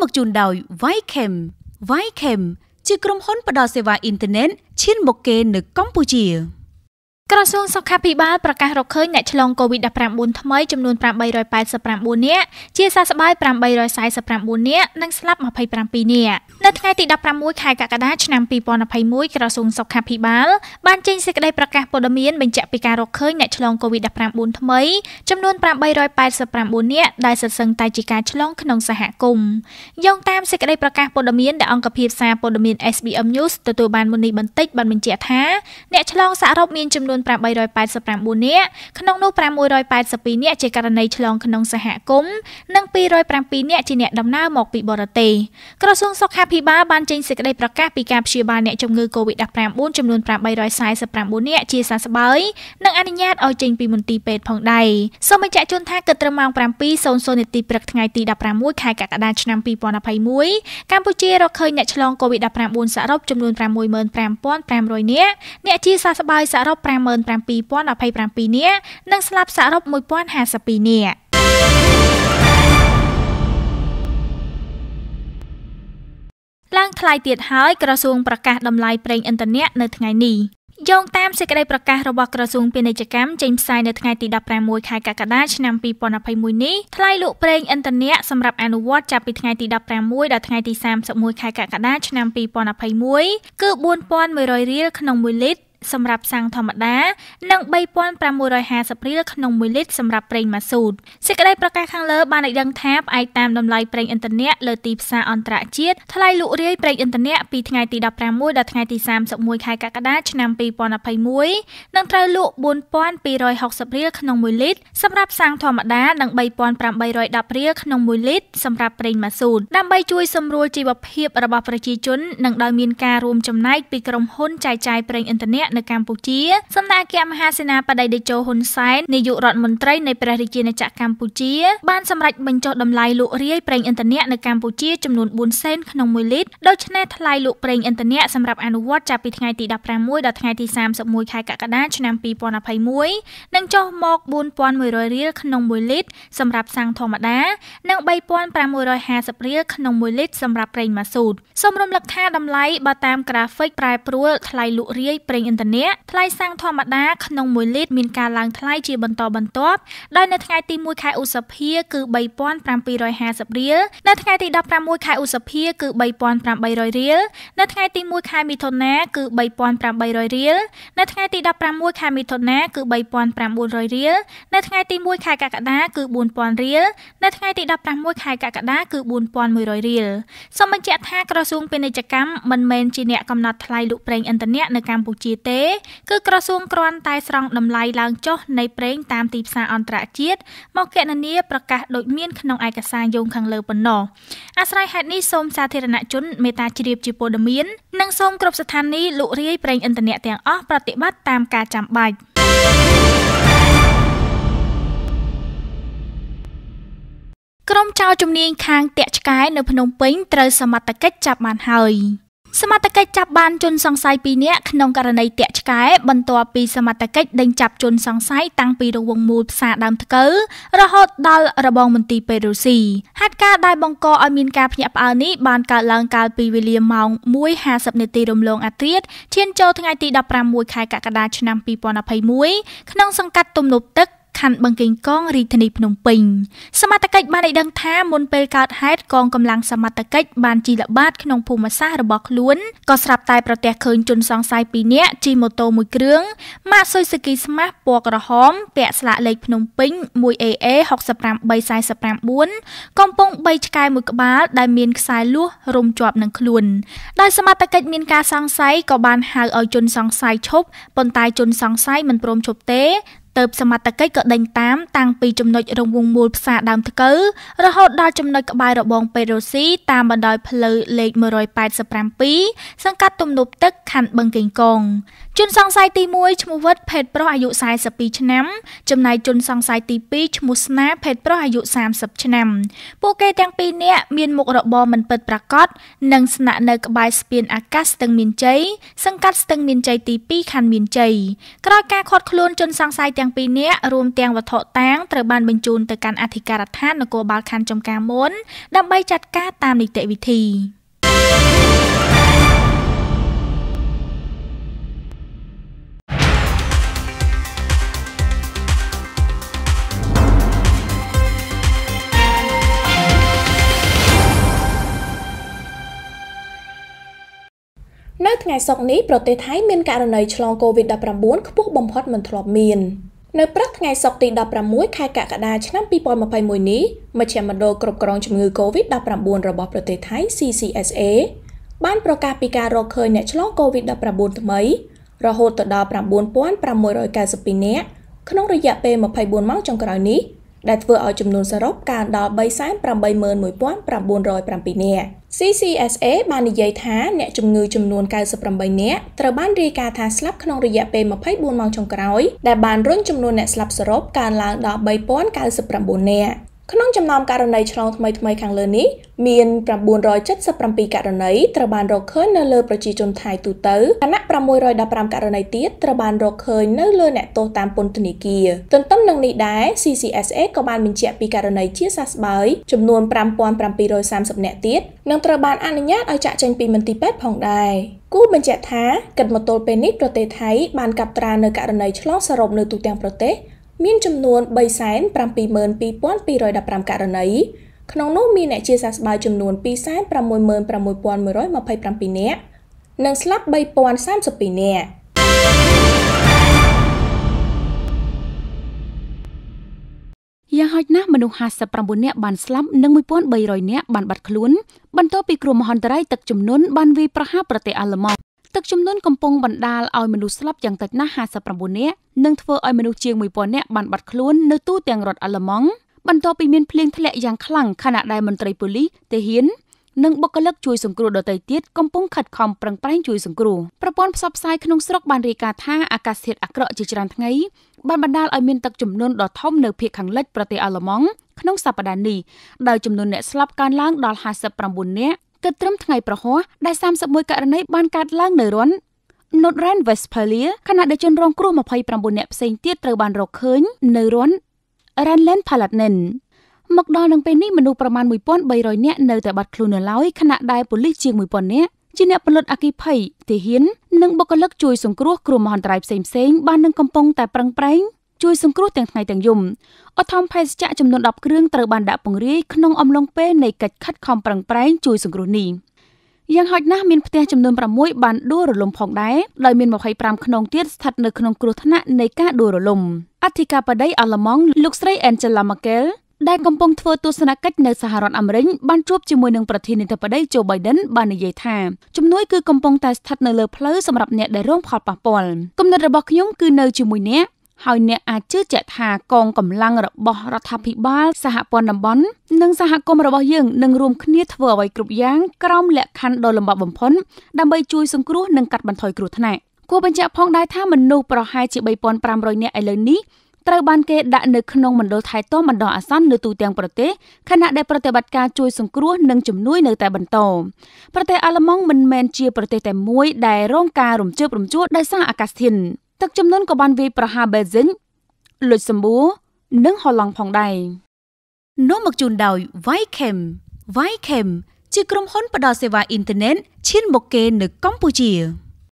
មកជូនដោយ Vychem Vychem ជាក្រុមហ៊ុនផ្តល់សេវាអ៊ីនធឺណិតឈានមុខគេនៅកម្ពុជាក្រសួងសុខាភិបាលប្រកាសរកឃើញអ្នកឆ្លង COVID-19 ថ្មីចំនួន889នាក់ជាសះស្បើយ849នាក់និងស្លាប់27នាក់នៅថ្ងៃទី16ខែកក្កដាឆ្នាំ2021ក្រសួងសុខាភិបាលបានចេញសេចក្តីប្រកាសព័ត៌មានបញ្ជាក់ពីការរកឃើញអ្នកឆ្លង COVID-19 ថ្មីចំនួន889នាក់ដែលសិតសឹងតែជាការឆ្លងក្នុងសហគមន៍យោងតាមសេចក្តីប្រកាសព័ត៌មានដែលអង្គភាពសារព័ត៌មាន SBM News ទទួលបានមុននេះបន្តិចបានបញ្ជាក់ថា អ្នកឆ្លងសរុបមានចំនួន2889នាក់ក្នុងនោះ582នាក់ជាករណីឆ្លងក្នុងសហគមន៍និង207នាក់ជាអ្នកដំណើរមកពីបរទេសក្រសួងសុខាភិបាលបានចេញសេចក្តីប្រកាសពីការព្យាបាលអ្នកជំងឺ Covid-19 ចំនួន849នាក់ជាសះស្បើយនិងអនុញ្ញាតឲ្យចេញពីមន្ទីរពេទ្យផងដែរសូមបញ្ជាក់ជូនថាគិតត្រឹមម៉ោង7:00នាទីព្រឹកថ្ងៃទី16ខែកក្កដាឆ្នាំ2021កម្ពុជារកឃើញអ្នកឆ្លង Covid-19 សរុបចំនួន65500នាក់អ្នកជាសះស្បើយសរុប57027នាក់និងស្លាប់សរុប1052នាក់ឡើងថ្លៃទៀតហើយក្រសួងប្រកាសតម្លៃប្រេងឥន្ធនៈនៅថ្ងៃនេះយោងតាមសេចក្តីប្រកាសរបស់ក្រសួងពាណិជ្ជកម្មចេញផ្សាយនៅថ្ងៃទី16ខែកក្កដាឆ្នាំ2021នេះថ្លៃលក់ប្រេងឥន្ធនៈសម្រាប់អនុវត្តចាប់ពីថ្ងៃទី16ដល់ថ្ងៃទី31ខែកក្កដាឆ្នាំ2021គឺ4100រៀលក្នុង1លីត្រសម្រាប់សាំងធម្មតានិង3550ព្រៀលក្នុង1លីត្រសម្រាប់ប្រេងម៉ាស៊ូតសេចក្តីប្រកាសខាងលើ បានឲ្យដឹងថាផ្អែកតាមតម្លៃប្រេងឥន្ធនៈលើទីផ្សារអន្តរជាតិថ្លៃលក់រាយប្រេងឥន្ធនៈពីថ្ងៃទី16ដល់ថ្ងៃទី31ខែកក្កដាឆ្នាំ2021នឹងត្រូវលក់4260ព្រៀលក្នុង1លីត្រសម្រាប់សាំងធម្មតានិង3810ព្រៀលក្នុង1លីត្រសម្រាប់ប្រេងម៉ាស៊ូតដើម្បីជួយសម្រួលជីវភាពរបស់ប្រជាជននិងដោយមានការរួមចំណែកពីក្រុមហ៊ុនចាយចាយប្រេងឥន្ធនៈនៅកម្ពុជាសម្ដេចអគ្គមហាសេនាបតីតេជោហ៊ុនសែននាយករដ្ឋមន្ត្រីនៃព្រះរាជាណាចក្រកម្ពុជាបានសម្រេចបញ្ចុះតម្លៃលក់រាយប្រេងឥន្ធនៈនៅកម្ពុជាចំនួន4សេនក្នុង1លីត្រដូច្នេះថ្លៃលក់ប្រេងឥន្ធនៈសម្រាប់អនុវត្តចាប់ពីថ្ងៃទី16ដល់ថ្ងៃទី31ខែកក្កដាឆ្នាំ2021នឹងចុះមក4100រៀលក្នុង1លីត្រសម្រាប់សាំងធម្មតា និង3550រៀលក្នុង1លីត្រសម្រាប់ប្រេងម៉ាស៊ូតសូមរំលឹកថាតម្លៃបើតាមក្រាហ្វិកប្រែប្រួលថ្លៃលក់រាយប្រេងឥន្ធន្ទនៈថ្លៃសាំងធម្មតាក្នុង1លីត្រមានការឡើងថ្លៃជាបន្តបន្ទាប់ដោយនៅថ្ងៃទី1ខែឧសភា គឺ3750រៀលនៅថ្ងៃទី16ខែឧសភាគឺ3800រៀលនៅថ្ងៃទី1ខែមិថុនាគឺ3800រៀលនៅថ្ងៃទី16ខែមិថុនាគឺ3900រៀលនៅថ្ងៃទី1ខែកក្កដាគឺ4000រៀលនៅថ្ងៃទី16ខែកក្កដាគឺ4100រៀលសូមបញ្ជាក់ថាក្រសួងពាណិជ្ជកម្មមិនមែនជាអ្នកកំណត់ថ្លៃលក់ប្រេងឥន្ធនៈនៅកម្ពុជាទេទេគឺក្រសួងគ្រាន់តែស្រង់តម្លៃឡើងចុះនៃប្រេងតាមទីផ្សារអន្តរជាតិមកគណនាប្រកាសដូចមានក្នុងឯកសារយោងខាងលើប៉ុណ្ណោះអាស្រ័យហេតុនេះសូមសាធារណជនមេត្តាជ្រាបជាព័ត៌មាននិងសូមគ្រប់ស្ថានីយ៍លក់រាយប្រេងឥន្ធនៈទាំងអស់ប្រតិបត្តិតាមការចាំបាច់ក្រុមចៅជំនាញខាងតាក់ឆ្កែនៅភ្នំពេញត្រូវសមត្ថកិច្ចចាប់បានហើយសមត្ថកិច្ចចាប់បានជនសង្ស័យ2នាក់ក្នុងករណីតាក់ឆ្កែបន្ទាប់ពីសមត្ថកិច្ចដេញចាប់ជនសង្ស័យតាំងពីរង្វង់មូលផ្សារដើមថ្កូវរហូតដល់របងមន្ទីរពេទ្យរុស្ស៊ីហេតុការណ៍ដែលបង្កឲ្យមានការភ្ញាក់ផ្អើលនេះបានកើតឡើងកាលពីវេលាម៉ោង1:50នាទីរំលងអាធ្រាត្រឈានចូលថ្ងៃទី16ខែកក្កដាឆ្នាំ2021ក្នុងសង្កាត់ទំនប់ទឹកខណ្ឌបឹងកេងកងរាជធានីភ្នំពេញសមត្ថកិច្ចបានឲ្យដឹងថាមុនពេលកើតហេតុកងកម្លាំងសមត្ថកិច្ចបានជីល្បាតក្នុងភូមិសាស្ត្ររបស់ខ្លួនក៏ស្រាប់តែប្រទះឃើញជនសង្ស័យ2នាក់ជិះម៉ូតូមួយគ្រឿងម៉ាកស៊ុយស៊ូគីស្មាស់ពណ៌ក្រហមពាក់ស្លាកលេខភ្នំពេញ 1AA 65349កំពុង3ឆ្កែមួយក្បាលដែលមានខ្សែលួសរុំជាប់នឹងខ្លួនដោយសមត្ថកិច្ចមានការសង្ស័យក៏បានហៅឲ្យជនសង្ស័យឈប់ប៉ុន្តែជនសង្ស័យមិនព្រមឈប់ទេទៅសមត្ថកិច្ចក៏ដេញតាមតាំងពីចំណុចរង្វង់មូលផ្សារដើមថ្កូវរហូតដល់ចំណុចក្បែររបងពេរូស៊ីតាមបណ្ដោយផ្លូវលេខ187សង្កាត់ទំនប់ទឹកខណ្ឌបឹងកេងកងជនសង្ស័យទី1ឈ្មោះវិតភេទប្រុសអាយុ42ឆ្នាំចំណែកជនសង្ស័យទី2ឈ្មោះស្នាភេទប្រុសអាយុ30ឆ្នាំពួកគេទាំងពីរនាក់មានមុខរបរមិនពិតប្រាកដនិងស្នាក់នៅក្បែរស្ពានអាកាសស្ទឹងមានជ័យសង្កាត់ស្ទឹងមានជ័យទី2ខណ្ឌមានជ័យក្រោយការខាត់ខ្លួនជនសង្ស័យទាំងទាំងពីរនាក់រួមទាំងវត្ថុតាងត្រូវបានបញ្ជូនទៅកាន់អធិការដ្ឋាននគរបាលខណ្ឌចំការមុនដើម្បីចាត់ការតាមនីតិវិធីនៅថ្ងៃសុក្រនេះប្រទេសថៃមាន ករណីឆ្លង COVID-19 ខ្ពស់បំផុតមិនធ្លាប់មាន។នៅព្រឹកថ្ងៃសុក្រទី16ខែកក្កដាឆ្នាំ2021នេះមជ្ឈមណ្ឌលគ្រប់គ្រងជំងឺ Covid-19 របស់ប្រទេសថៃ CCSA បានប្រកាសពីការរកឃើញអ្នកឆ្លង Covid-19 ថ្មី រហូតដល់9692នាក់ក្នុងរយៈពេល24ម៉ោងចុងក្រោយនេះដែលធ្វើឲ្យចំនួនសរុបកើនដល់381,907នាក់ CCSA បាននិយាយថាអ្នកជំងឺចំនួន98នាក់ត្រូវបានរាយការណ៍ថាស្លាប់ក្នុងរយៈពេល24ម៉ោងចុងក្រោយ ដែលបានរុញចំនួនអ្នកស្លាប់សរុបកើនឡើងដល់3,099នាក់ក្នុងចំណោមករណីឆ្លងថ្មីថ្មីខាងលើនេះមាន977ករណីត្រូវបានរកឃើញនៅលើប្រជាជនថៃទូទៅខណៈ615ករណីទៀតត្រូវបានរកឃើញនៅលើអ្នកទោសតាមពន្ធនាគារទន្ទឹមនឹងនេះដែរ CCSA ក៏បានបញ្ជាក់ពីករណីជាសះស្បើយចំនួន5730នាក់ទៀតនិងត្រូវបានអនុញ្ញាតឲ្យចាក់ចេញពីមន្ទីរពេទ្យផងដែរគូបញ្ជាក់ថាគិតមកទល់ពេលនេះប្រទេសថៃបានកាត់ត្រានៅករណីឆ្លងសរុបនៅទូទាំងប្រទេសមានចំនួន372,215ករណីក្នុងនោះមានអ្នក ជាសះស្បើយចំនួន2,66127នាក់និងស្លាប់3032នាក់យ៉ាងហោចណាស់មនុស្ស59នាក់បានស្លាប់និង1300នាក់បានបាត់ខ្លួនបន្ទាប់ពីគ្រោះមហន្តរាយទឹកជំនន់បានវាយប្រហារប្រទេសអាល្លឺម៉ង់ទឹកជំនន់កំពុងបណ្ដាលឲ្យមនុស្សស្លាប់យ៉ាងតិចណាស់59នាក់និងធ្វើឲ្យមនុស្សជាង1000នាក់បានបាត់ខ្លួននៅទូទាំងរដ្ឋអាល្លឺម៉ង់បន្ទាប់ពីមានភ្លៀងធ្លាក់យ៉ាងខ្លាំងខណៈដែលមន្ត្រីប៉ូលីសទាហាននិងបុគ្គលិកជួយសង្គ្រោះដទៃទៀតកំពុងខិតខំប្រឹងប្រែងជួយសង្គ្រោះប្រព័ន្ធផ្សព្វផ្សាយក្នុងស្រុកបានរាយការណ៍ថាអាកាសធាតុអាក្រក់ជាច្រើនថ្ងៃបានបណ្ដាលឲ្យមានទឹកជំនន់ដ៏ធំនៅភូមិខាងលិចប្រទេសអាល្លឺម៉ង់ក្នុងសប្តាហ៍នេះដោយចំនួនអ្នកស្លាប់កើនឡើងដល់59នាក់គិតត្រឹមថ្ងៃប្រហ័សដែល31ករណីបានកើតឡើងនៅរន្ធ Northern Westphalia ខណៈដែលជនរងគ្រោះ29នាក់ផ្សេងទៀតត្រូវបានរកឃើញនៅរន្ធ Rhineland-Palatinate មកដល់នឹងពេលនេះមនុស្សប្រមាណ1300នាក់នៅតែបាត់ខ្លួននៅឡើយខណៈដែលប៉ូលីសជាង1000នាក់ជាអ្នកពលិតអគិភ័យទាហាននិងបុគ្គលិកជួយសង្គ្រោះគ្រោះមហន្តរាយផ្សេងៗបាននឹងកំពុងតែប្រឹងប្រែងជួយសង្គ្រោះទាំងថ្ងៃទាំងយប់អធមភេសជ្ជៈចំនួន10គ្រឿងត្រូវបានដាក់ពង្រាយក្នុងអំឡុងពេលនៃកិច្ចខិតខំប្រឹងប្រែងជួយសង្គ្រោះនេះយ៉ាងហោចណាស់មានផ្ទះចំនួន6បានដួលរលំផងដែរដោយមាន25ខ្នងទៀតស្ថិតនៅក្នុងគ្រោះថ្នាក់នៃការដួលរលំអធិការបតីអាល្លឺម៉ង់លោកស្រី Angela Merkel ដែលកំពុងធ្វើទស្សនកិច្ចនៅសហរដ្ឋអាមេរិកបានជួបជាមួយនឹងប្រធានាធិបតី Joe Biden បាននិយាយថាជំនួយគឺកំពុងតែស្ថិតនៅលើផ្លូវសម្រាប់អ្នកដែលរងផលប៉ះពាល់គំនិតរបស់ខ្ញុំគឺនៅជាមួយអ្នកហើយអ្នកអាចជឿជាក់ថាកងកម្លាំងរបស់រដ្ឋាភិបាលសហព័ន្ធតំបន់និងសហគមន៍របស់យើងនឹងរួមគ្នាធ្វើអ្វីគ្រប់យ៉ាងក្រោមលក្ខខណ្ឌដ៏លំបាកបំផុតដើម្បីជួយសង្គ្រោះនិងកាត់បន្ថយគ្រោះថ្នាក់គួរបញ្ជាក់ផងដែរថាមនុស្សប្រហែលជា3500នាក់ឥឡូវនេះត្រូវបានគេដាក់នៅក្នុងមណ្ឌលថែទាំបណ្ដោះអាសន្ននៅទូទាំងប្រទេសខណៈដែលប្រតិបត្តិការជួយ សង្គ្រោះនិងជំនួយនៅតែបន្តប្រទេសអាល្លឺម៉ង់មិនមែនជាប្រទេសតែមួយដែលរងការរំជើបរំជួលដោយសារអាកាសធាតុទឹកចំនួនក៏បានវាយប្រហារបេសិញលុចសម្បួរនិងហូឡង់ផងដែរនោះមកជូនដោយ Vychem Vychem ជាក្រុមហ៊ុនផ្តល់សេវាអ៊ីនធឺណិតឈានមកគេ នៅកម្ពុជា